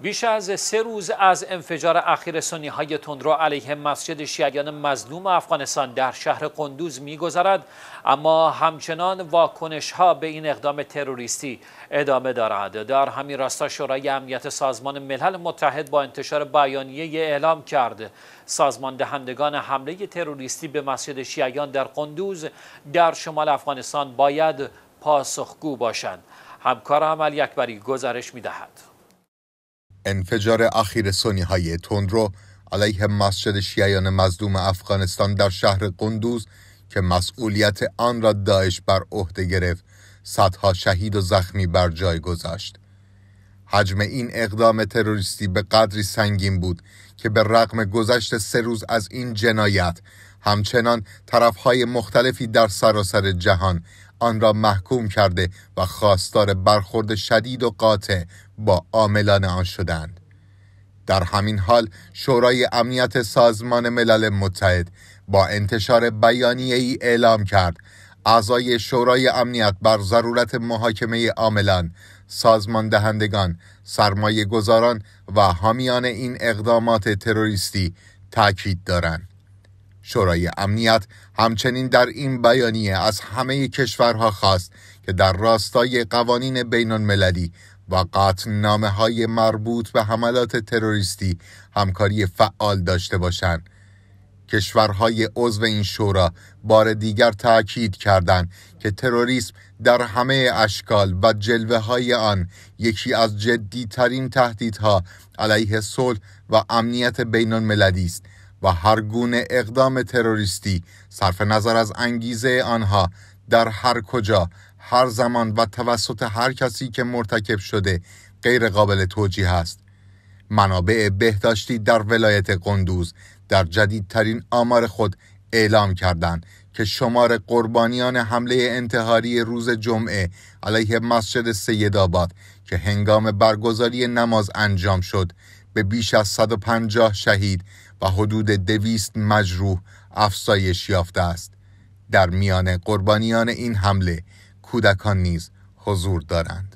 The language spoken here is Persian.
بیش از سه روز از انفجار اخیر سنی های تندرو علیه مسجد شیعیان مظلوم افغانستان در شهر قندوز میگذرد اما همچنان واکنش ها به این اقدام تروریستی ادامه دارد در همین راستا شورای امنیت سازمان ملل متحد با انتشار بیانیه اعلام کرد سازمان دهندگان حمله تروریستی به مسجد شیعیان در قندوز در شمال افغانستان باید پاسخگو باشند همکار علی اکبری گزارش دهد انفجار اخیر سنی های تندرو علیه مسجد شیعیان مظلوم افغانستان در شهر قندوز که مسئولیت آن را داعش بر عهده گرفت صدها شهید و زخمی بر جای گذاشت حجم این اقدام تروریستی به قدری سنگین بود که به رغم گذشت سه روز از این جنایت همچنان طرفهای مختلفی در سراسر جهان آن را محکوم کرده و خواستار برخورد شدید و قاطع با عاملان آن شدند در همین حال شورای امنیت سازمان ملل متحد با انتشار بیانیه ای اعلام کرد اعضای شورای امنیت بر ضرورت محاکمه عاملان، سازمان دهندگان، سرمایه گذاران و حامیان این اقدامات تروریستی تاکید دارند. شورای امنیت همچنین در این بیانیه از همه کشورها خواست که در راستای قوانین بین المللی و قطع های مربوط به حملات تروریستی همکاری فعال داشته باشند کشورهای عضو این شورا بار دیگر تاکید کردند که تروریسم در همه اشکال و جلوه های آن یکی از ترین تهدیدها علیه صلح و امنیت بین المللی است و هر گونه اقدام تروریستی صرف نظر از انگیزه آنها در هر کجا هر زمان و توسط هر کسی که مرتکب شده غیر قابل توجیه است منابع بهداشتی در ولایت قندوز در جدیدترین آمار خود اعلام کردند که شمار قربانیان حمله انتحاری روز جمعه علیه مسجد سیدآباد که هنگام برگزاری نماز انجام شد به بیش از 150 شهید و حدود 200 مجروح افزایش یافته است در میان قربانیان این حمله کودکان نیز حضور دارند